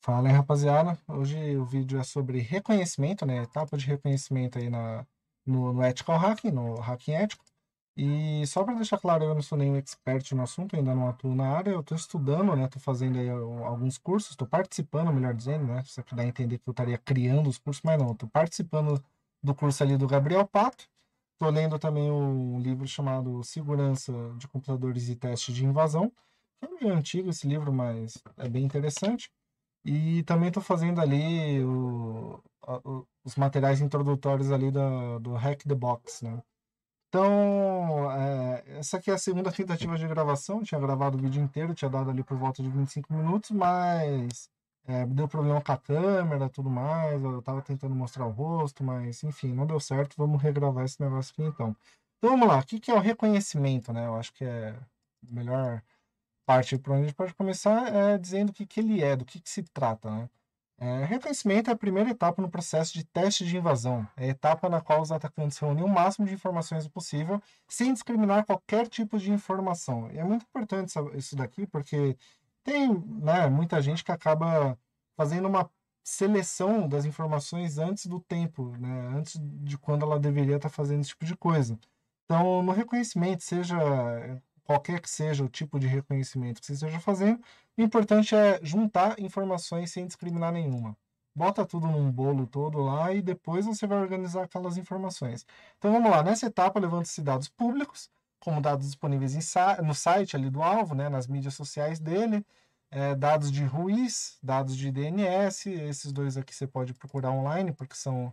Fala aí, rapaziada. Hoje o vídeo é sobre reconhecimento, né? Etapa de reconhecimento aí na, no, no ethical hacking, no hacking ético. E só para deixar claro, eu não sou nenhum expert no assunto, ainda não atuo na área, eu estou estudando, né? Estou fazendo aí alguns cursos, estou participando, melhor dizendo, né? Você dá a entender que eu estaria criando os cursos, mas não, estou participando do curso ali do Gabriel Pato. Estou lendo também um livro chamado Segurança de Computadores e Teste de Invasão. É meio antigo esse livro, mas é bem interessante. E também estou fazendo ali o, o, os materiais introdutórios ali do, do Hack the Box, né? Então, é, essa aqui é a segunda tentativa de gravação. tinha gravado o vídeo inteiro, tinha dado ali por volta de 25 minutos, mas é, deu problema com a câmera tudo mais. Eu estava tentando mostrar o rosto, mas enfim, não deu certo. Vamos regravar esse negócio aqui então. Então vamos lá, o que, que é o reconhecimento, né? Eu acho que é melhor parte para onde a gente pode começar é, dizendo o que, que ele é, do que, que se trata. Né? É, reconhecimento é a primeira etapa no processo de teste de invasão, é a etapa na qual os atacantes reúnem o máximo de informações possível, sem discriminar qualquer tipo de informação. E é muito importante isso daqui, porque tem né, muita gente que acaba fazendo uma seleção das informações antes do tempo, né, antes de quando ela deveria estar fazendo esse tipo de coisa. Então, no reconhecimento, seja qualquer que seja o tipo de reconhecimento que você esteja fazendo, o importante é juntar informações sem discriminar nenhuma. Bota tudo num bolo todo lá e depois você vai organizar aquelas informações. Então vamos lá, nessa etapa levanta-se dados públicos, como dados disponíveis em, no site ali do alvo, né, nas mídias sociais dele, é, dados de Ruiz, dados de DNS, esses dois aqui você pode procurar online, porque são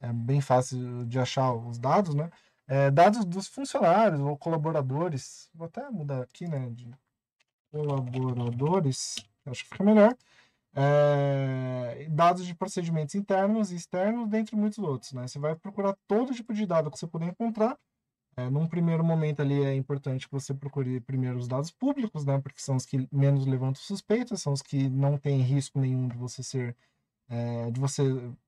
é, bem fáceis de achar os dados, né? É, dados dos funcionários ou colaboradores. Vou até mudar aqui, né? De colaboradores. Acho que fica melhor. É, dados de procedimentos internos e externos, dentre muitos outros. Né? Você vai procurar todo tipo de dado que você puder encontrar. É, num primeiro momento ali é importante que você procure primeiro os dados públicos, né? porque são os que menos levantam suspeitas, são os que não tem risco nenhum de você ser, é, de você,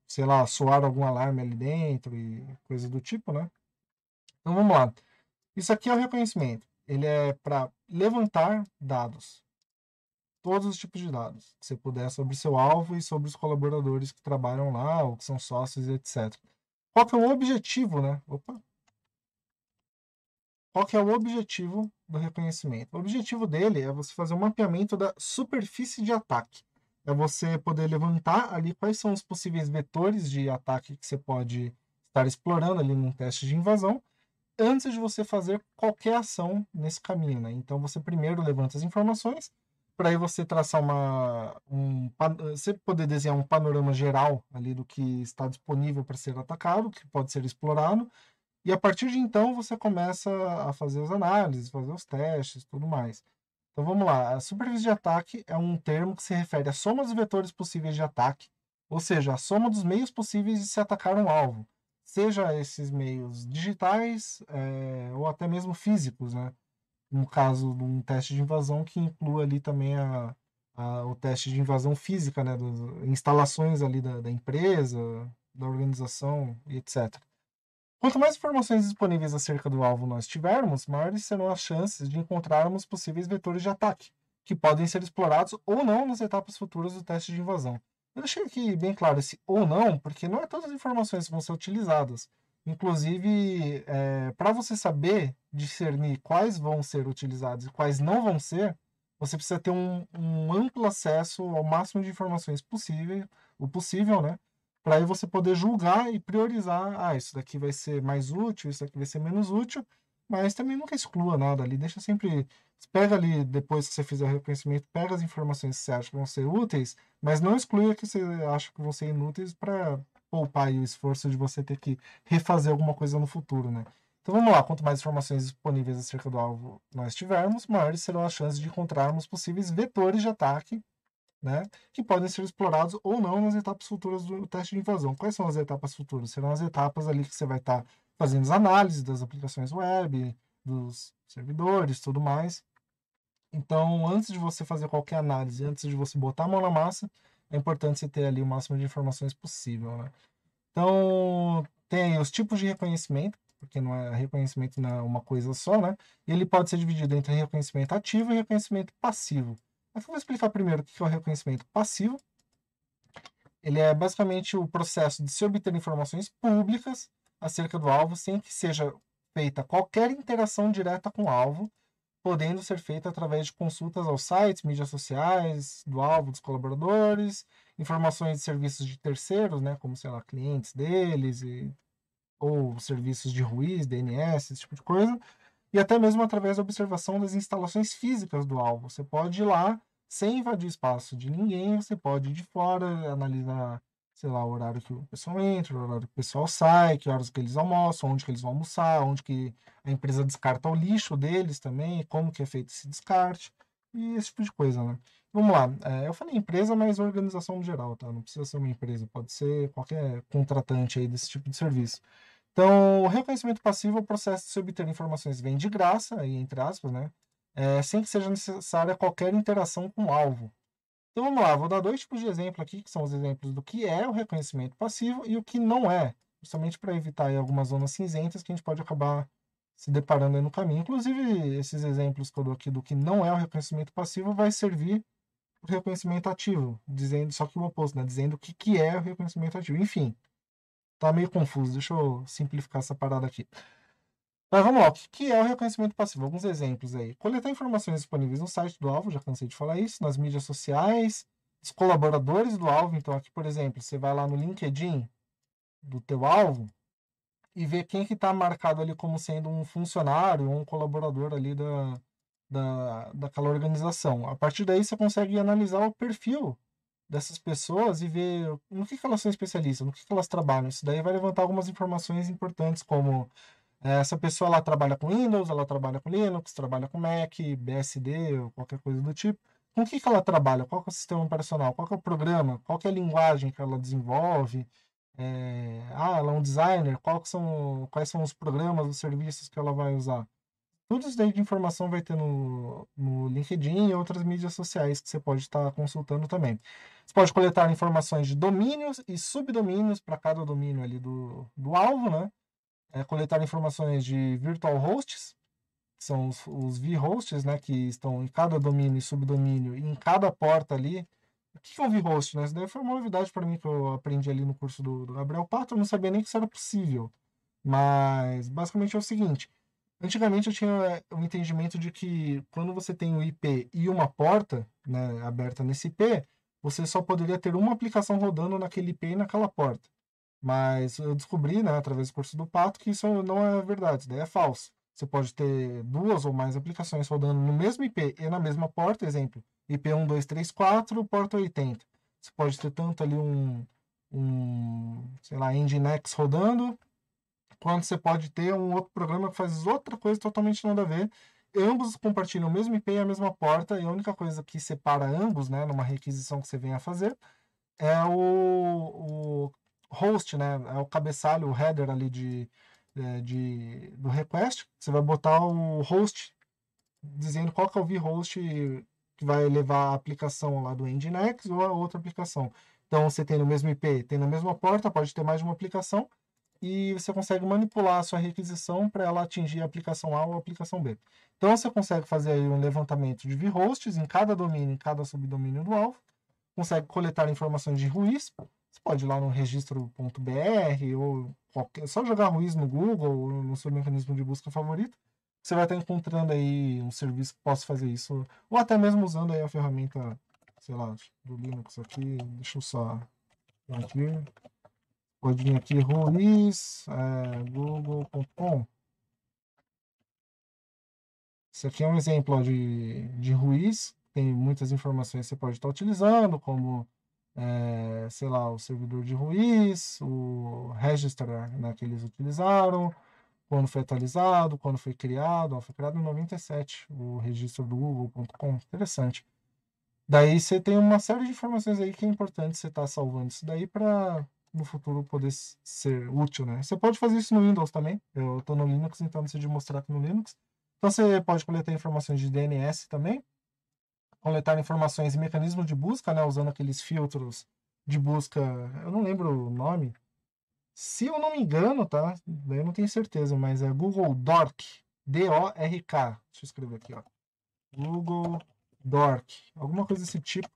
sei lá, soar algum alarme ali dentro e coisa do tipo, né? Então vamos lá. Isso aqui é o reconhecimento. Ele é para levantar dados. Todos os tipos de dados que você puder sobre seu alvo e sobre os colaboradores que trabalham lá ou que são sócios, etc. Qual que é o objetivo, né? Opa. Qual que é o objetivo do reconhecimento? O objetivo dele é você fazer um mapeamento da superfície de ataque. É você poder levantar ali quais são os possíveis vetores de ataque que você pode estar explorando ali num teste de invasão antes de você fazer qualquer ação nesse caminho. Né? Então você primeiro levanta as informações, para aí você traçar uma. Um, você poder desenhar um panorama geral ali do que está disponível para ser atacado, que pode ser explorado. E a partir de então você começa a fazer as análises, fazer os testes tudo mais. Então vamos lá, a superfície de ataque é um termo que se refere à soma dos vetores possíveis de ataque, ou seja, a soma dos meios possíveis de se atacar um alvo seja esses meios digitais é, ou até mesmo físicos, né? No caso de um teste de invasão que inclua ali também a, a, o teste de invasão física, né? Das instalações ali da, da empresa, da organização e etc. Quanto mais informações disponíveis acerca do alvo nós tivermos, maiores serão as chances de encontrarmos possíveis vetores de ataque, que podem ser explorados ou não nas etapas futuras do teste de invasão. Eu deixei aqui bem claro esse ou não, porque não é todas as informações que vão ser utilizadas. Inclusive, é, para você saber discernir quais vão ser utilizadas e quais não vão ser, você precisa ter um, um amplo acesso ao máximo de informações possível, o possível, né? Para aí você poder julgar e priorizar, ah, isso daqui vai ser mais útil, isso daqui vai ser menos útil, mas também nunca exclua nada ali, deixa sempre. Pega ali, depois que você fizer o reconhecimento, pega as informações que você acha que vão ser úteis, mas não exclua que você acha que vão ser inúteis para poupar o esforço de você ter que refazer alguma coisa no futuro, né? Então vamos lá, quanto mais informações disponíveis acerca do alvo nós tivermos, maiores serão as chances de encontrarmos possíveis vetores de ataque, né, que podem ser explorados ou não nas etapas futuras do teste de invasão. Quais são as etapas futuras? Serão as etapas ali que você vai estar tá fazendo as análises das aplicações web, dos servidores, tudo mais. Então, antes de você fazer qualquer análise, antes de você botar a mão na massa, é importante você ter ali o máximo de informações possível, né? Então, tem os tipos de reconhecimento, porque não é reconhecimento não é uma coisa só, né? E ele pode ser dividido entre reconhecimento ativo e reconhecimento passivo. Aqui eu vou explicar primeiro o que é o reconhecimento passivo. Ele é basicamente o processo de se obter informações públicas acerca do alvo sem que seja feita qualquer interação direta com o alvo, podendo ser feita através de consultas aos sites, mídias sociais do alvo, dos colaboradores, informações de serviços de terceiros, né, como sei lá, clientes deles e ou serviços de ruiz, DNS, esse tipo de coisa, e até mesmo através da observação das instalações físicas do alvo. Você pode ir lá sem invadir o espaço de ninguém, você pode ir de fora, analisar sei lá, o horário que o pessoal entra, o horário que o pessoal sai, que horas que eles almoçam, onde que eles vão almoçar, onde que a empresa descarta o lixo deles também, como que é feito esse descarte, e esse tipo de coisa, né? Vamos lá, é, eu falei empresa, mas organização no geral, tá? Não precisa ser uma empresa, pode ser qualquer contratante aí desse tipo de serviço. Então, o reconhecimento passivo é o processo de se obter informações vem de graça, aí entre aspas, né? É, sem que seja necessária qualquer interação com o alvo. Então vamos lá, vou dar dois tipos de exemplo aqui, que são os exemplos do que é o reconhecimento passivo e o que não é, justamente para evitar algumas zonas cinzentas que a gente pode acabar se deparando no caminho. Inclusive, esses exemplos que eu dou aqui do que não é o reconhecimento passivo vai servir o reconhecimento ativo, dizendo só que o oposto, né? dizendo o que, que é o reconhecimento ativo. Enfim, tá meio confuso, deixa eu simplificar essa parada aqui. Mas vamos lá, o que é o reconhecimento passivo? Alguns exemplos aí. Coletar informações disponíveis no site do alvo, já cansei de falar isso, nas mídias sociais, os colaboradores do alvo. Então, aqui, por exemplo, você vai lá no LinkedIn do teu alvo e vê quem que está marcado ali como sendo um funcionário ou um colaborador ali da, da, daquela organização. A partir daí, você consegue analisar o perfil dessas pessoas e ver no que, que elas são especialistas, no que, que elas trabalham. Isso daí vai levantar algumas informações importantes, como é, essa pessoa ela trabalha com Windows, ela trabalha com Linux, trabalha com Mac, BSD ou qualquer coisa do tipo. Com o que, que ela trabalha? Qual é o sistema operacional? Qual é o programa? Qual é a linguagem que ela desenvolve? É... Ah, ela é um designer? São... Quais são os programas, os serviços que ela vai usar? Tudo isso daí de informação vai ter no, no LinkedIn e outras mídias sociais que você pode estar consultando também. Você pode coletar informações de domínios e subdomínios para cada domínio ali do, do alvo, né? é, coletar informações de virtual hosts, que são os, os hosts, né, que estão em cada domínio e subdomínio, e em cada porta ali. O que é um v Né? Isso daí foi uma novidade para mim que eu aprendi ali no curso do, do Gabriel Pato, eu não sabia nem que isso era possível. Mas basicamente é o seguinte: Antigamente eu tinha o eh, entendimento de que quando você tem o um IP e uma porta né, aberta nesse IP, você só poderia ter uma aplicação rodando naquele IP e naquela porta. Mas eu descobri, né, através do curso do Pato, que isso não é verdade, daí é falso. Você pode ter duas ou mais aplicações rodando no mesmo IP e na mesma porta, exemplo, IP 1234, porta 80. Você pode ter tanto ali um, um sei lá, Nginx rodando, quanto você pode ter um outro programa que faz outra coisa totalmente nada a ver. Ambos compartilham o mesmo IP e a mesma porta, e a única coisa que separa ambos, né, numa requisição que você venha a fazer, é o, o host, né? É o cabeçalho, o header ali de, é, de, do request. Você vai botar o host dizendo qual que é o vhost que vai levar a aplicação lá do Nginx ou a outra aplicação. Então você tem no mesmo IP, tem na mesma porta, pode ter mais de uma aplicação e você consegue manipular a sua requisição para ela atingir a aplicação A ou a aplicação B. Então você consegue fazer aí um levantamento de vhosts em cada domínio, em cada subdomínio do alvo, consegue coletar informações de ruídos você pode ir lá no registro.br ou qualquer, é só jogar Ruiz no Google ou no seu mecanismo de busca favorito. Você vai estar encontrando aí um serviço que possa fazer isso. Ou até mesmo usando aí a ferramenta, sei lá, do Linux aqui. Deixa eu só aqui. Pode vir aqui, Ruiz, é, google.com. Isso aqui é um exemplo ó, de, de Ruiz. Tem muitas informações que você pode estar utilizando, como é, sei lá, o servidor de Ruiz, o register né, que eles utilizaram, quando foi atualizado, quando foi criado. Ó, foi criado em 97, o registro do Google.com. Interessante. Daí você tem uma série de informações aí que é importante você estar tá salvando isso daí para no futuro poder ser útil, né? Você pode fazer isso no Windows também. Eu estou no Linux, então de mostrar aqui no Linux. Então você pode coletar informações de DNS também, coletar informações e mecanismos de busca, né, usando aqueles filtros de busca, eu não lembro o nome. Se eu não me engano, tá? Eu não tenho certeza, mas é Google Dork, D O R K. Deixa eu escrever aqui, ó. Google Dork, alguma coisa desse tipo.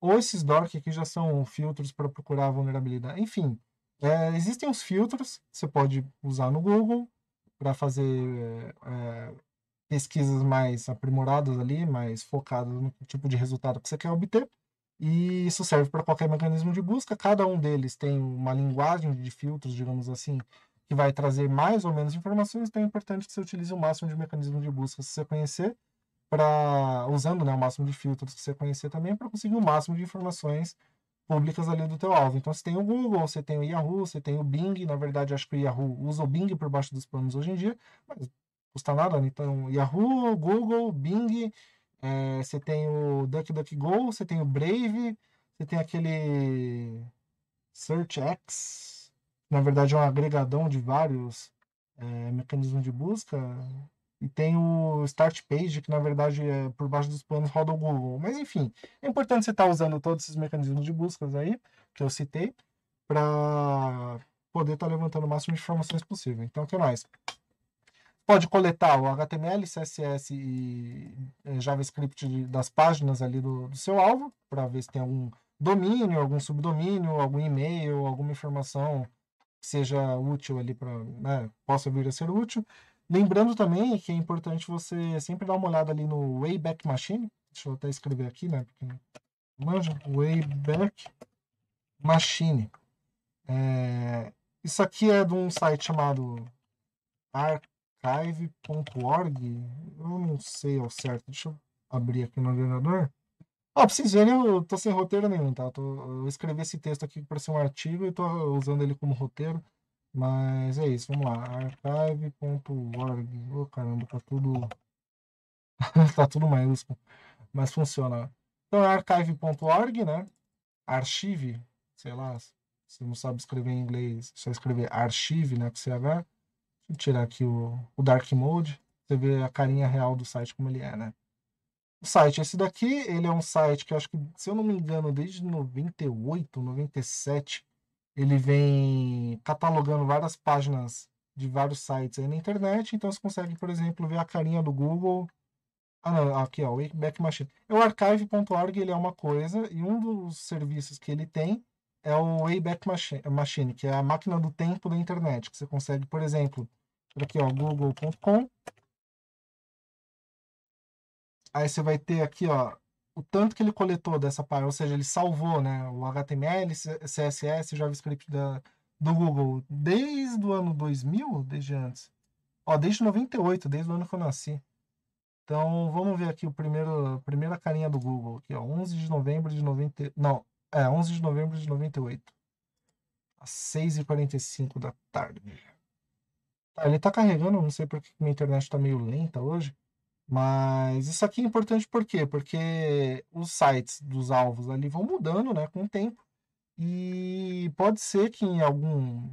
Ou esses Dork aqui já são filtros para procurar vulnerabilidade. Enfim, é, existem os filtros, que você pode usar no Google para fazer é, pesquisas mais aprimoradas ali, mais focadas no tipo de resultado que você quer obter. E isso serve para qualquer mecanismo de busca. Cada um deles tem uma linguagem de filtros, digamos assim, que vai trazer mais ou menos informações. Então é importante que você utilize o máximo de mecanismos de busca que você conhecer, para usando né, o máximo de filtros que você conhecer também, para conseguir o máximo de informações públicas ali do teu alvo. Então você tem o Google, você tem o Yahoo, você tem o Bing. Na verdade, acho que o Yahoo usa o Bing por baixo dos panos hoje em dia, mas custa nada. Né? Então, Yahoo, Google, Bing, é, você tem o DuckDuckGo, você tem o Brave, você tem aquele SearchX, na verdade é um agregadão de vários é, mecanismos de busca. E tem o StartPage que na verdade é por baixo dos panos roda o Google. Mas enfim, é importante você estar tá usando todos esses mecanismos de buscas aí, que eu citei, para poder estar tá levantando o máximo de informações possível. Então, o que mais? pode coletar o HTML, CSS e eh, JavaScript das páginas ali do, do seu alvo, para ver se tem algum domínio, algum subdomínio, algum e-mail, alguma informação que seja útil ali para, né, possa vir a ser útil. Lembrando também que é importante você sempre dar uma olhada ali no Wayback Machine. Deixa eu até escrever aqui, né? Porque manja, Wayback Machine. É... Isso aqui é de um site chamado Arc archive.org, eu não sei ao certo, deixa eu abrir aqui no ordenador. Ó, ah, pra vocês verem, eu tô sem roteiro nenhum, tá? Eu, tô, eu escrevi esse texto aqui para ser um artigo e tô usando ele como roteiro, mas é isso, vamos lá, archive.org. Ô oh, caramba, tá tudo. tá tudo maiúsculo, mas funciona. Então é archive.org, né? Archive, sei lá, se não sabe escrever em inglês, só escrever archive, né? Com CH Vou tirar aqui o, o Dark Mode. Você vê a carinha real do site como ele é, né? O site, esse daqui, ele é um site que eu acho que, se eu não me engano, desde 98, 97, ele vem catalogando várias páginas de vários sites aí na internet. Então você consegue, por exemplo, ver a carinha do Google. Ah, não, aqui ó, o Wayback Machine. É o archive.org ele é uma coisa e um dos serviços que ele tem é o Wayback Machine, que é a máquina do tempo da internet, que você consegue, por exemplo, aqui, ó, google.com. Aí você vai ter aqui, ó, o tanto que ele coletou dessa parte, ou seja, ele salvou, né, o HTML, CSS, JavaScript da, do Google desde o ano 2000, desde antes. Ó, desde 98, desde o ano que eu nasci. Então, vamos ver aqui o primeiro, a primeira carinha do Google, aqui, ó, 11 de novembro de 90, não, é, 11 de novembro de 98. Às 6h45 da tarde. Tá, ele tá carregando, não sei porque minha internet tá meio lenta hoje. Mas isso aqui é importante por quê? Porque os sites dos alvos ali vão mudando né, com o tempo. E pode ser que em algum,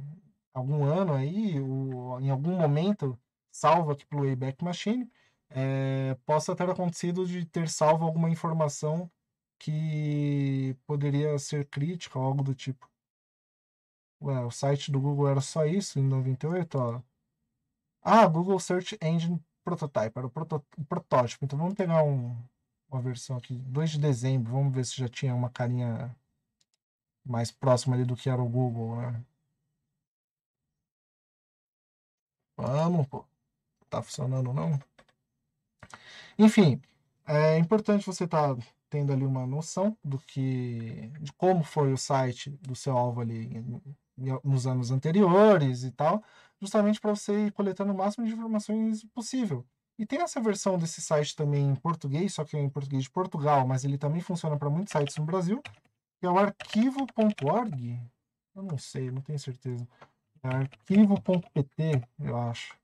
algum ano aí, ou em algum momento, salvo aqui pelo Wayback Machine, é, possa ter acontecido de ter salvo alguma informação que poderia ser crítica ou algo do tipo. Ué, o site do Google era só isso em 98? Ó. Ah, Google Search Engine Prototype, era o, proto protótipo. Então vamos pegar um, uma versão aqui, 2 de dezembro, vamos ver se já tinha uma carinha mais próxima ali do que era o Google, né? Vamos, pô. Tá funcionando não? Enfim, é importante você estar tá tendo ali uma noção do que de como foi o site do seu alvo ali nos anos anteriores e tal, justamente para você ir coletando o máximo de informações possível. E tem essa versão desse site também em português, só que é em português de Portugal, mas ele também funciona para muitos sites no Brasil, que é o arquivo.org. Eu não sei, não tenho certeza. É arquivo.pt, eu acho.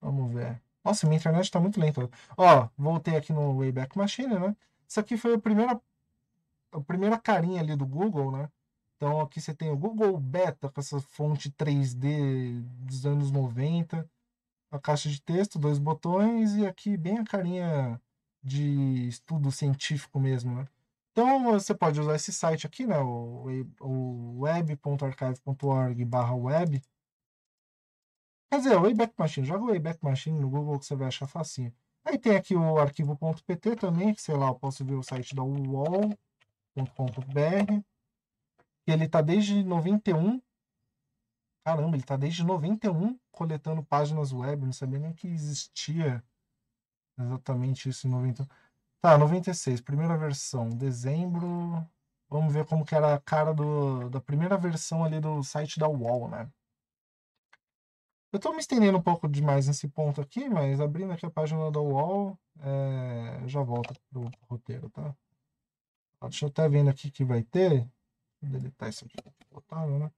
Vamos ver. Nossa, minha internet está muito lenta. Ó, voltei aqui no Wayback Machine, né? Isso aqui foi a primeira, a primeira carinha ali do Google, né? Então aqui você tem o Google Beta com essa fonte 3D dos anos 90, a caixa de texto, dois botões e aqui bem a carinha de estudo científico mesmo, né? Então você pode usar esse site aqui, né? O, o web.archive.org/web Quer dizer, o Wayback Machine, joga o Wayback Machine no Google que você vai achar facinho. Aí tem aqui o arquivo.pt também, que sei lá, eu posso ver o site da uol.com.br. Ele está desde 91. Caramba, ele está desde 91 coletando páginas web. Não sabia nem que existia exatamente isso em 91. Tá, 96, primeira versão, dezembro. Vamos ver como que era a cara do, da primeira versão ali do site da UOL, né? Eu estou me estendendo um pouco demais nesse ponto aqui, mas abrindo aqui a página da UOL, é, já volto para o roteiro, tá? Deixa eu até vendo aqui que vai ter. Vou deletar isso aqui que tá né?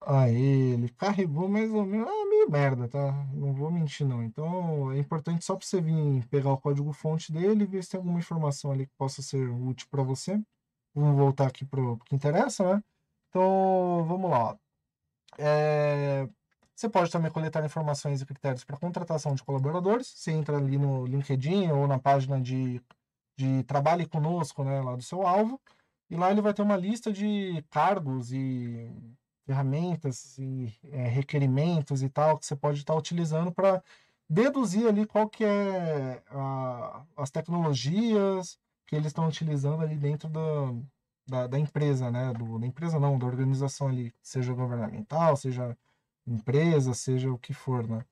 Aí, ele carregou mais ou menos. Ah, meio merda, tá? Não vou mentir, não. Então, é importante só para você vir pegar o código-fonte dele e ver se tem alguma informação ali que possa ser útil para você. Vamos voltar aqui para o que interessa, né? Então, vamos lá. É, você pode também coletar informações e critérios para contratação de colaboradores. Você entra ali no LinkedIn ou na página de, de Trabalhe Conosco, né, lá do seu alvo. E lá ele vai ter uma lista de cargos e ferramentas e é, requerimentos e tal que você pode estar tá utilizando para deduzir ali qual que é a, as tecnologias que eles estão utilizando ali dentro do, da, da empresa, né? Do, da empresa não, da organização ali, seja governamental, seja empresa, seja o que for, né?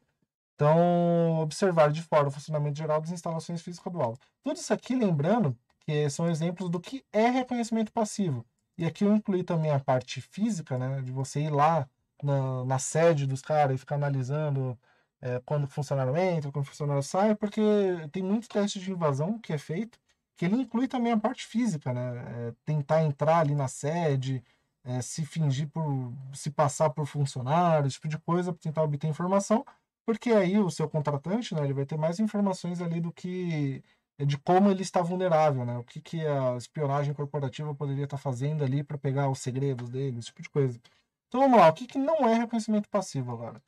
Então, observar de fora o funcionamento geral das instalações físicas do alvo. Tudo isso aqui, lembrando, que são exemplos do que é reconhecimento passivo. E aqui eu incluí também a parte física, né? De você ir lá na, na sede dos caras e ficar analisando é, quando o funcionário entra, quando o funcionário sai, porque tem muito teste de invasão que é feito que ele inclui também a parte física, né? É, tentar entrar ali na sede, é, se fingir por. se passar por funcionário, esse tipo de coisa, para tentar obter informação, porque aí o seu contratante, né, ele vai ter mais informações ali do que. É, de como ele está vulnerável, né? O que, que a espionagem corporativa poderia estar tá fazendo ali para pegar os segredos dele, esse tipo de coisa. Então vamos lá, o que, que não é reconhecimento passivo agora?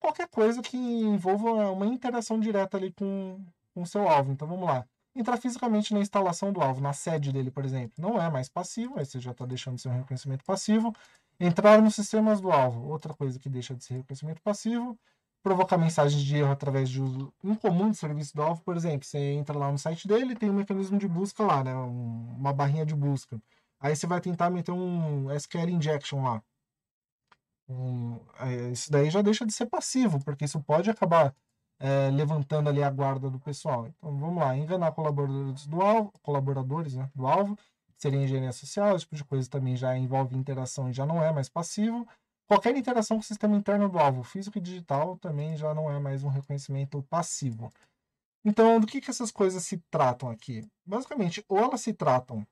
Qualquer coisa que envolva uma interação direta ali com o seu alvo. Então vamos lá entrar fisicamente na instalação do alvo, na sede dele, por exemplo, não é mais passivo, aí você já está deixando de ser um reconhecimento passivo. Entrar nos sistemas do alvo, outra coisa que deixa de ser reconhecimento passivo. Provocar mensagens de erro através de uso incomum do serviço do alvo, por exemplo, você entra lá no site dele, tem um mecanismo de busca lá, né? uma barrinha de busca. Aí você vai tentar meter um SQL injection lá. Um, é, isso daí já deixa de ser passivo, porque isso pode acabar é, levantando ali a guarda do pessoal. Então vamos lá, enganar colaboradores do alvo, colaboradores né, do alvo, seria engenharia social, esse tipo de coisa também já envolve interação e já não é mais passivo. Qualquer interação com o sistema interno do alvo, físico e digital, também já não é mais um reconhecimento passivo. Então, do que, que essas coisas se tratam aqui? Basicamente, ou elas se tratam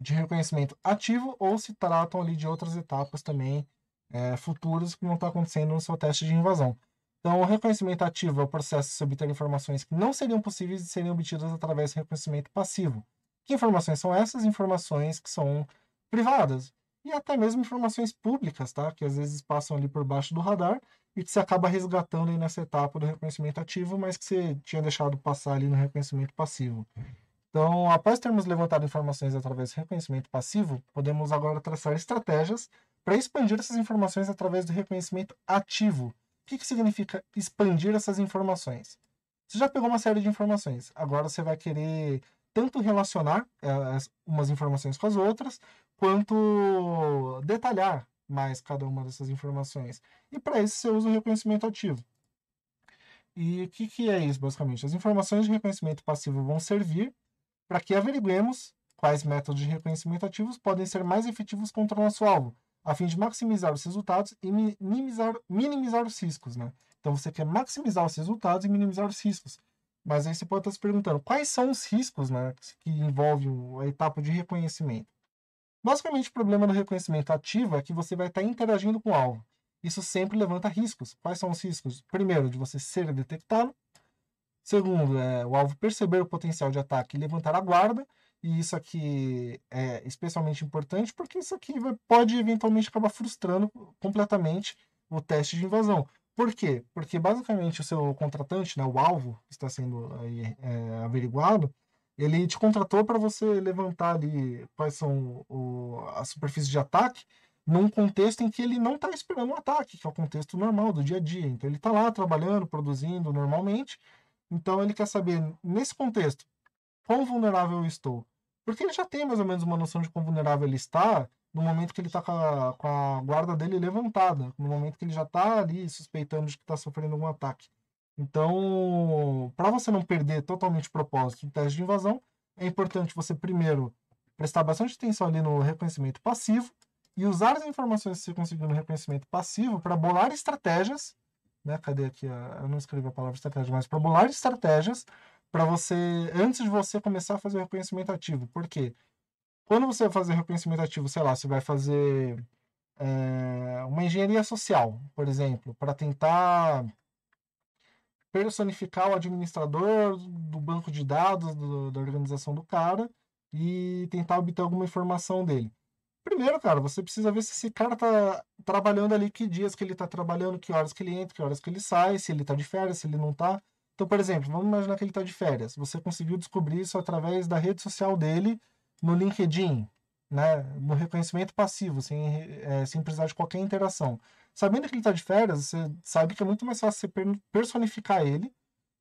de reconhecimento ativo ou se tratam ali de outras etapas também é, futuras que vão estar acontecendo no seu teste de invasão. Então, o reconhecimento ativo é o processo de obter informações que não seriam possíveis de serem obtidas através do reconhecimento passivo. Que informações são essas? Informações que são privadas e até mesmo informações públicas, tá? Que às vezes passam ali por baixo do radar e que você acaba resgatando aí nessa etapa do reconhecimento ativo, mas que você tinha deixado passar ali no reconhecimento passivo. Então, após termos levantado informações através do reconhecimento passivo, podemos agora traçar estratégias para expandir essas informações através do reconhecimento ativo, que, que significa expandir essas informações? Você já pegou uma série de informações, agora você vai querer tanto relacionar eh, umas informações com as outras, quanto detalhar mais cada uma dessas informações. E para isso você usa o reconhecimento ativo. E o que, que é isso, basicamente? As informações de reconhecimento passivo vão servir para que averiguemos quais métodos de reconhecimento ativos podem ser mais efetivos contra o nosso alvo a fim de maximizar os resultados e minimizar, minimizar os riscos, né? Então você quer maximizar os resultados e minimizar os riscos. Mas aí você pode estar se perguntando quais são os riscos né, que envolvem a etapa de reconhecimento. Basicamente, o problema do reconhecimento ativo é que você vai estar interagindo com o alvo. Isso sempre levanta riscos. Quais são os riscos? Primeiro, de você ser detectado. Segundo, é, o alvo perceber o potencial de ataque e levantar a guarda. E isso aqui é especialmente importante porque isso aqui vai, pode eventualmente acabar frustrando completamente o teste de invasão. Por quê? Porque basicamente o seu contratante, né, o alvo que está sendo aí, é, averiguado, ele te contratou para você levantar ali quais são o, a superfície de ataque num contexto em que ele não está esperando um ataque, que é o contexto normal do dia a dia. Então ele está lá trabalhando, produzindo normalmente. Então ele quer saber, nesse contexto, quão vulnerável eu estou. Porque ele já tem mais ou menos uma noção de quão vulnerável ele está no momento que ele está com, com a, guarda dele levantada, no momento que ele já está ali suspeitando de que está sofrendo algum ataque. Então, para você não perder totalmente o propósito do teste de invasão, é importante você primeiro prestar bastante atenção ali no reconhecimento passivo e usar as informações que você conseguiu no reconhecimento passivo para bolar estratégias, né? Cadê aqui? A, eu não escrevi a palavra estratégia, mas para bolar estratégias para você antes de você começar a fazer o reconhecimento ativo. Por quê? Quando você vai fazer reconhecimento ativo, sei lá, você vai fazer é, uma engenharia social, por exemplo, para tentar personificar o administrador do banco de dados do, da organização do cara e tentar obter alguma informação dele. Primeiro, cara, você precisa ver se esse cara tá trabalhando ali, que dias que ele tá trabalhando, que horas que ele entra, que horas que ele sai, se ele tá de férias, se ele não tá. Então, por exemplo, vamos imaginar que ele está de férias. Você conseguiu descobrir isso através da rede social dele no LinkedIn, né? no reconhecimento passivo, sem, é, sem precisar de qualquer interação. Sabendo que ele está de férias, você sabe que é muito mais fácil você personificar ele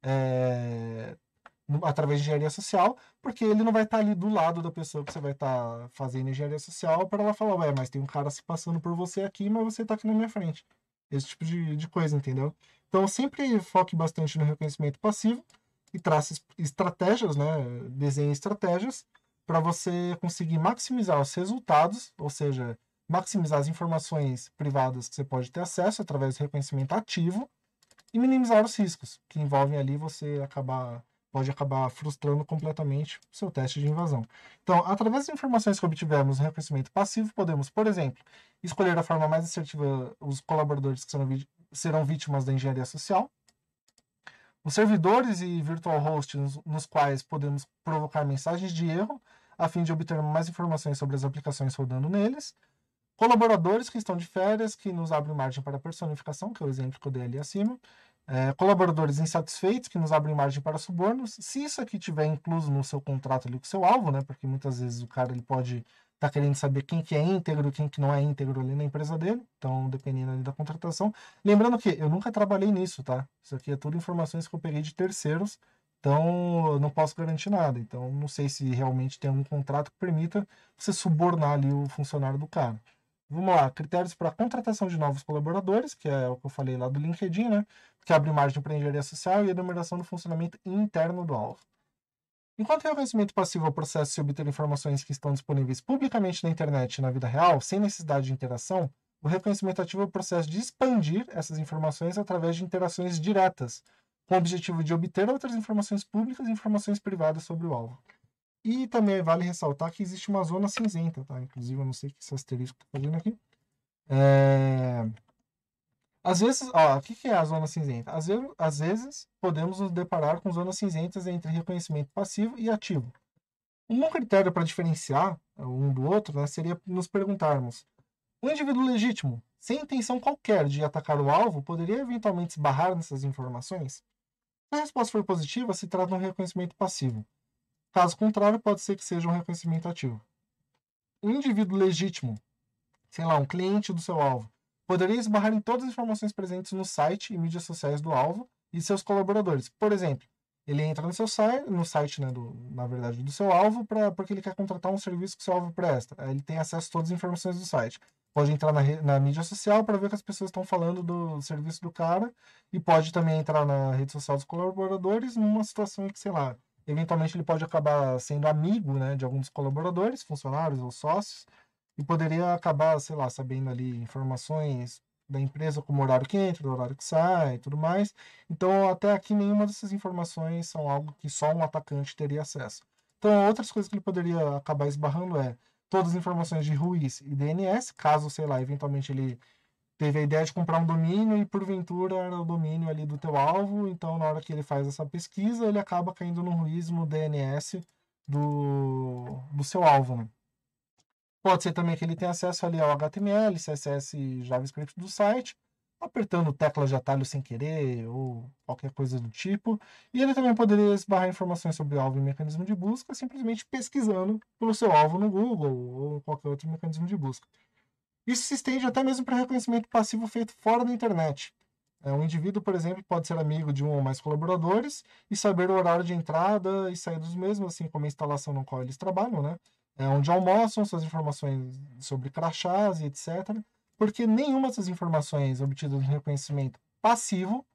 é, através de engenharia social, porque ele não vai estar tá ali do lado da pessoa que você vai estar tá fazendo engenharia social para ela falar, ué, mas tem um cara se passando por você aqui, mas você está aqui na minha frente. Esse tipo de, de coisa, entendeu? Então, sempre foque bastante no reconhecimento passivo e trace estratégias, né? desenhe estratégias para você conseguir maximizar os resultados, ou seja, maximizar as informações privadas que você pode ter acesso através do reconhecimento ativo e minimizar os riscos que envolvem ali você acabar pode acabar frustrando completamente o seu teste de invasão. Então, através das informações que obtivemos no reconhecimento passivo, podemos, por exemplo, escolher a forma mais assertiva os colaboradores que serão serão vítimas da engenharia social. Os servidores e virtual hosts nos quais podemos provocar mensagens de erro a fim de obter mais informações sobre as aplicações rodando neles. Colaboradores que estão de férias, que nos abrem margem para personificação, que é o exemplo que eu dei ali acima. É, colaboradores insatisfeitos, que nos abrem margem para subornos. Se isso aqui tiver incluso no seu contrato ali com o seu alvo, né? Porque muitas vezes o cara ele pode está querendo saber quem que é íntegro, quem que não é íntegro ali na empresa dele, então dependendo ali da contratação. Lembrando que eu nunca trabalhei nisso, tá? Isso aqui é tudo informações que eu peguei de terceiros, então eu não posso garantir nada. Então não sei se realmente tem algum contrato que permita você subornar ali o funcionário do cara. Vamos lá, critérios para contratação de novos colaboradores, que é o que eu falei lá do LinkedIn, né? Que abre margem para engenharia social e a numeração do funcionamento interno do alvo. Enquanto o reconhecimento passivo é o processo de obter informações que estão disponíveis publicamente na internet e na vida real, sem necessidade de interação, o reconhecimento ativo é o processo de expandir essas informações através de interações diretas, com o objetivo de obter outras informações públicas e informações privadas sobre o alvo. E também vale ressaltar que existe uma zona cinzenta, tá? Inclusive, eu não sei o que esse asterisco está fazendo aqui. É... Às vezes, ó, o que, que é a zona cinzenta? Às vezes, às vezes, podemos nos deparar com zonas cinzentas entre reconhecimento passivo e ativo. Um bom critério para diferenciar é, um do outro né, seria nos perguntarmos: um indivíduo legítimo, sem intenção qualquer de atacar o alvo, poderia eventualmente esbarrar nessas informações? Se a resposta for positiva, se trata de um reconhecimento passivo. Caso contrário, pode ser que seja um reconhecimento ativo. Um indivíduo legítimo, sei lá, um cliente do seu alvo, Poderia esbarrar em todas as informações presentes no site e mídias sociais do alvo e seus colaboradores. Por exemplo, ele entra no seu site, no site né, do, na verdade, do seu alvo, pra, porque ele quer contratar um serviço que seu alvo presta. Aí ele tem acesso a todas as informações do site. Pode entrar na, na mídia social para ver o que as pessoas estão falando do serviço do cara e pode também entrar na rede social dos colaboradores numa situação em que, sei lá, eventualmente ele pode acabar sendo amigo né, de alguns colaboradores, funcionários ou sócios, e poderia acabar, sei lá, sabendo ali informações da empresa como horário que entra, horário que sai e tudo mais. Então, até aqui, nenhuma dessas informações são algo que só um atacante teria acesso. Então, outras coisas que ele poderia acabar esbarrando é todas as informações de Ruiz e DNS, caso, sei lá, eventualmente ele teve a ideia de comprar um domínio e porventura era o domínio ali do teu alvo, então na hora que ele faz essa pesquisa, ele acaba caindo no Ruiz no DNS do, do seu alvo, né? Pode ser também que ele tenha acesso ali ao HTML, CSS JavaScript do site, apertando teclas de atalho sem querer ou qualquer coisa do tipo. E ele também poderia esbarrar informações sobre o alvo e mecanismo de busca simplesmente pesquisando pelo seu alvo no Google ou qualquer outro mecanismo de busca. Isso se estende até mesmo para reconhecimento passivo feito fora da internet. É, um indivíduo, por exemplo, pode ser amigo de um ou mais colaboradores e saber o horário de entrada e saída dos mesmos, assim como a instalação no qual eles trabalham, né? é, onde almoçam, suas informações sobre crachás e etc. Porque nenhuma dessas informações obtidas no reconhecimento passivo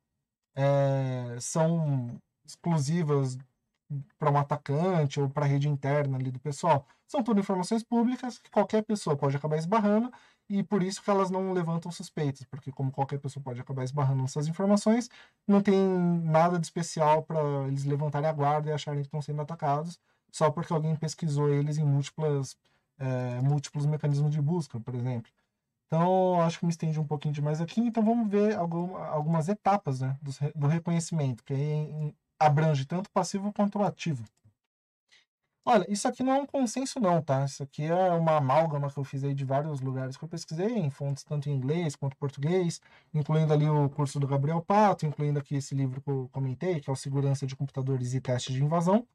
é, são exclusivas para um atacante ou para a rede interna ali do pessoal. São tudo informações públicas que qualquer pessoa pode acabar esbarrando e por isso que elas não levantam suspeitas, porque como qualquer pessoa pode acabar esbarrando nessas informações, não tem nada de especial para eles levantarem a guarda e acharem que estão sendo atacados só porque alguém pesquisou eles em múltiplas, é, múltiplos mecanismos de busca, por exemplo. Então, acho que me estendi um pouquinho demais aqui. Então, vamos ver algumas etapas né, do, do reconhecimento, que aí abrange tanto passivo quanto ativo. Olha, isso aqui não é um consenso não, tá? Isso aqui é uma amálgama que eu fiz aí de vários lugares que eu pesquisei, em fontes tanto em inglês quanto em português, incluindo ali o curso do Gabriel Pato, incluindo aqui esse livro que eu comentei, que é o Segurança de Computadores e Testes de Invasão.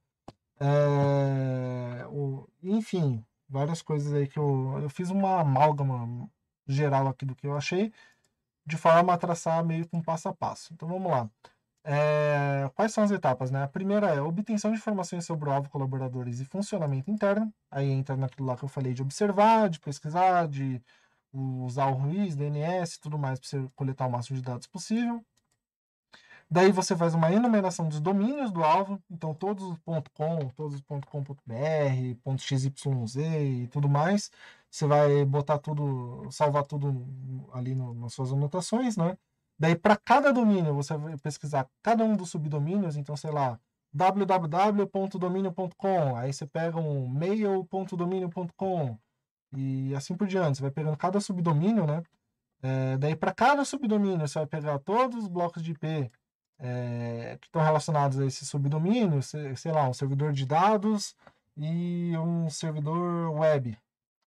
É, o, enfim, várias coisas aí que eu, eu fiz uma amálgama geral aqui do que eu achei, de forma a traçar meio que um passo a passo. Então vamos lá. É, quais são as etapas? Né? A primeira é obtenção de informações sobre o alvo, colaboradores e funcionamento interno. Aí entra naquilo lá que eu falei de observar, de pesquisar, de usar o ruiz DNS tudo mais para você coletar o máximo de dados possível. Daí você faz uma enumeração dos domínios do alvo, então todos os .com, todos os .com.br, .xyz e tudo mais. Você vai botar tudo, salvar tudo ali no, nas suas anotações, né? Daí para cada domínio você vai pesquisar cada um dos subdomínios, então sei lá, www.domínio.com, aí você pega um mail.domínio.com e assim por diante, você vai pegando cada subdomínio, né? É, daí para cada subdomínio você vai pegar todos os blocos de IP, é, que estão relacionados a esse subdomínio, sei lá, um servidor de dados e um servidor web.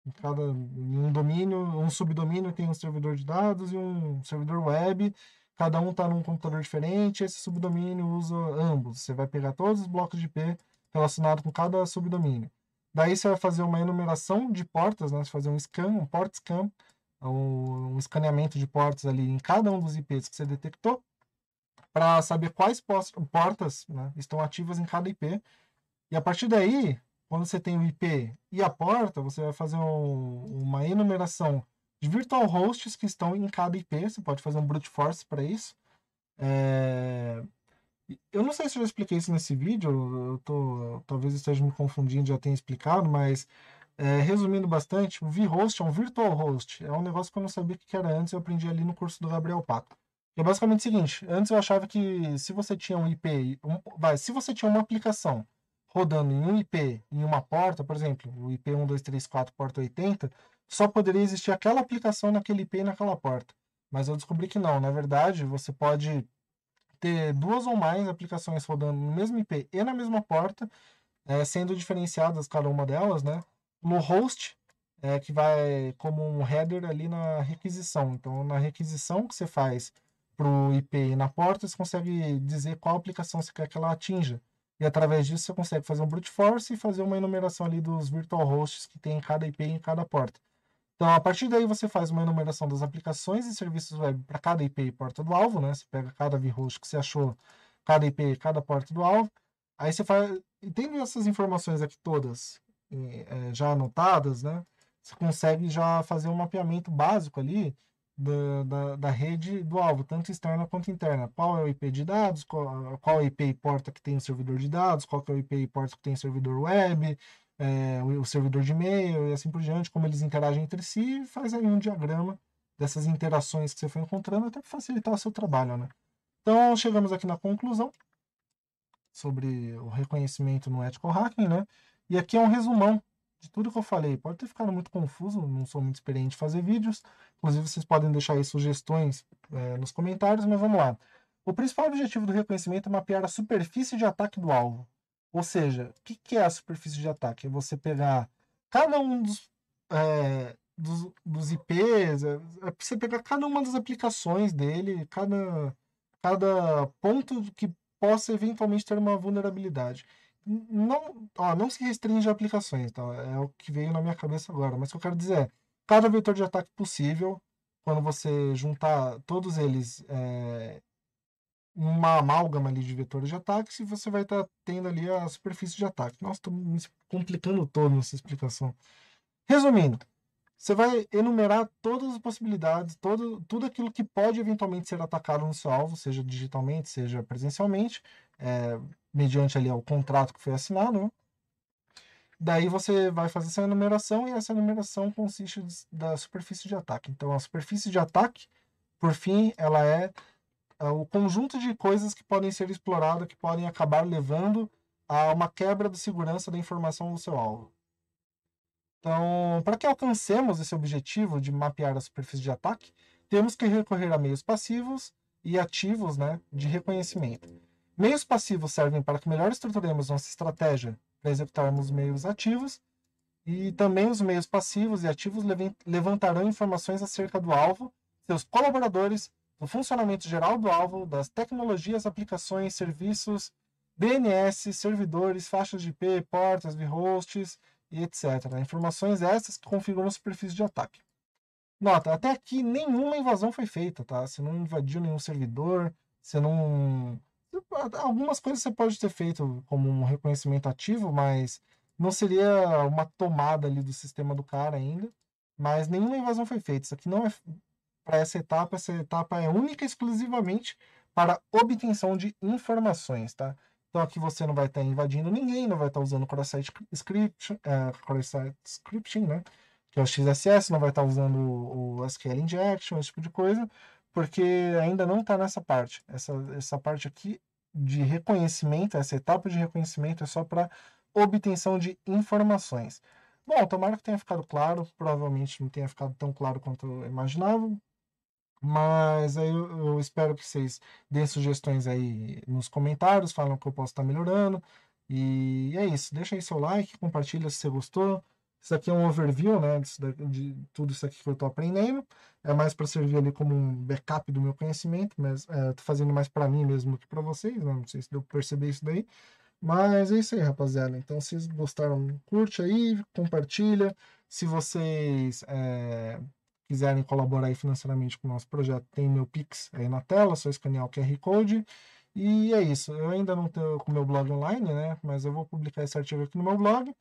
Em cada um domínio, um subdomínio tem um servidor de dados e um servidor web. Cada um está num computador diferente. Esse subdomínio usa ambos. Você vai pegar todos os blocos de IP relacionados com cada subdomínio. Daí você vai fazer uma enumeração de portas, né? Você fazer um scan, um port scan, um escaneamento de portas ali em cada um dos IPs que você detectou para saber quais portas né, estão ativas em cada IP. E a partir daí, quando você tem o IP e a porta, você vai fazer um, uma enumeração de virtual hosts que estão em cada IP. Você pode fazer um brute force para isso. É... Eu não sei se eu já expliquei isso nesse vídeo, eu tô, talvez esteja me confundindo, já tenha explicado, mas é, resumindo bastante, o vhost é um virtual host, é um negócio que eu não sabia o que era antes, eu aprendi ali no curso do Gabriel Pato é basicamente o seguinte: antes eu achava que se você tinha um IP, um, vai, se você tinha uma aplicação rodando em um IP em uma porta, por exemplo, o IP 1234 porta 80, só poderia existir aquela aplicação naquele IP e naquela porta. Mas eu descobri que não, na verdade, você pode ter duas ou mais aplicações rodando no mesmo IP e na mesma porta, é, sendo diferenciadas cada uma delas, né? No host, é, que vai como um header ali na requisição. Então, na requisição que você faz para o IPI na porta, você consegue dizer qual aplicação você quer que ela atinja. E através disso você consegue fazer um brute force e fazer uma enumeração ali dos virtual hosts que tem em cada IP e em cada porta. Então, a partir daí você faz uma enumeração das aplicações e serviços web para cada IP e porta do alvo, né? Você pega cada vhost que você achou, cada IP e cada porta do alvo. Aí você faz, e tendo essas informações aqui todas eh, eh, já anotadas, né? Você consegue já fazer um mapeamento básico ali da, da, da, rede do alvo, tanto externa quanto interna. Qual é o IP de dados, qual, qual é o IP e porta que tem o servidor de dados, qual é o IP e porta que tem o servidor web, é, o, o servidor de e-mail e assim por diante, como eles interagem entre si, e faz aí um diagrama dessas interações que você foi encontrando até para facilitar o seu trabalho, né? Então, chegamos aqui na conclusão sobre o reconhecimento no ethical hacking, né? E aqui é um resumão de tudo que eu falei. Pode ter ficado muito confuso, não sou muito experiente em fazer vídeos. Inclusive, vocês podem deixar aí sugestões é, nos comentários, mas vamos lá. O principal objetivo do reconhecimento é mapear a superfície de ataque do alvo. Ou seja, o que, que é a superfície de ataque? É você pegar cada um dos, é, dos, dos IPs, é, é você pegar cada uma das aplicações dele, cada, cada ponto que possa eventualmente ter uma vulnerabilidade não, ó, não se restringe a aplicações, tá? É o que veio na minha cabeça agora. Mas o que eu quero dizer é, cada vetor de ataque possível, quando você juntar todos eles é, eh, uma amálgama ali de vetores de ataque, você vai estar tá tendo ali a superfície de ataque. Nossa, estou me complicando todo nessa explicação. Resumindo, você vai enumerar todas as possibilidades, todo, tudo aquilo que pode eventualmente ser atacado no seu alvo, seja digitalmente, seja presencialmente, é, mediante ali o contrato que foi assinado. Né? Daí você vai fazer essa enumeração e essa enumeração consiste da superfície de ataque. Então a superfície de ataque, por fim, ela é, é o conjunto de coisas que podem ser exploradas, que podem acabar levando a uma quebra de segurança da informação do seu alvo. Então, para que alcancemos esse objetivo de mapear a superfície de ataque, temos que recorrer a meios passivos e ativos né, de reconhecimento. Meios passivos servem para que melhor estruturemos nossa estratégia para executarmos meios ativos, e também os meios passivos e ativos levantarão informações acerca do alvo, seus colaboradores, do funcionamento geral do alvo, das tecnologias, aplicações, serviços, DNS, servidores, faixas de IP, portas, hosts e etc. Informações essas que configuram os perfis de ataque. Nota, até aqui nenhuma invasão foi feita, tá? Você não invadiu nenhum servidor, você não algumas coisas você pode ter feito como um reconhecimento ativo, mas não seria uma tomada ali do sistema do cara ainda. Mas nenhuma invasão foi feita. Isso aqui não é para essa etapa. Essa etapa é única e exclusivamente para obtenção de informações, tá? Então aqui você não vai estar tá invadindo ninguém, não vai estar tá usando o site script, uh, é, site scripting, né? Que é o XSS, não vai estar tá usando o, o SQL injection, esse tipo de coisa, porque ainda não está nessa parte. Essa, essa parte aqui de reconhecimento, essa etapa de reconhecimento é só para obtenção de informações. Bom, tomara que tenha ficado claro, provavelmente não tenha ficado tão claro quanto eu imaginava, mas aí eu, espero que vocês deem sugestões aí nos comentários, falam que eu posso estar melhorando. E é isso, deixa aí seu like, compartilha se você gostou, isso aqui é um overview né, de, de tudo isso aqui que eu estou aprendendo. É mais para servir ali como um backup do meu conhecimento, mas estou é, fazendo mais para mim mesmo que para vocês. Né? Não sei se deu para perceber isso daí. Mas é isso aí, rapaziada. Então, se vocês gostaram, curte aí, compartilha. Se vocês é, quiserem colaborar financeiramente com o nosso projeto, tem meu Pix aí na tela, só escanear o QR Code. E é isso. Eu ainda não estou com o meu blog online, né? Mas eu vou publicar esse artigo aqui no meu blog.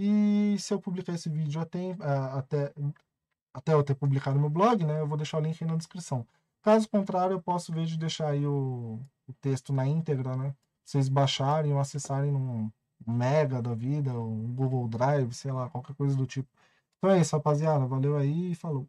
E se eu publicar esse vídeo até, até, até eu ter publicado no meu blog, né, eu vou deixar o link na descrição. Caso contrário, eu posso ver de deixar aí o, o texto na íntegra, né? Vocês baixarem ou acessarem num Mega da vida, um Google Drive, sei lá, qualquer coisa do tipo. Então é isso, rapaziada. Valeu aí e falou.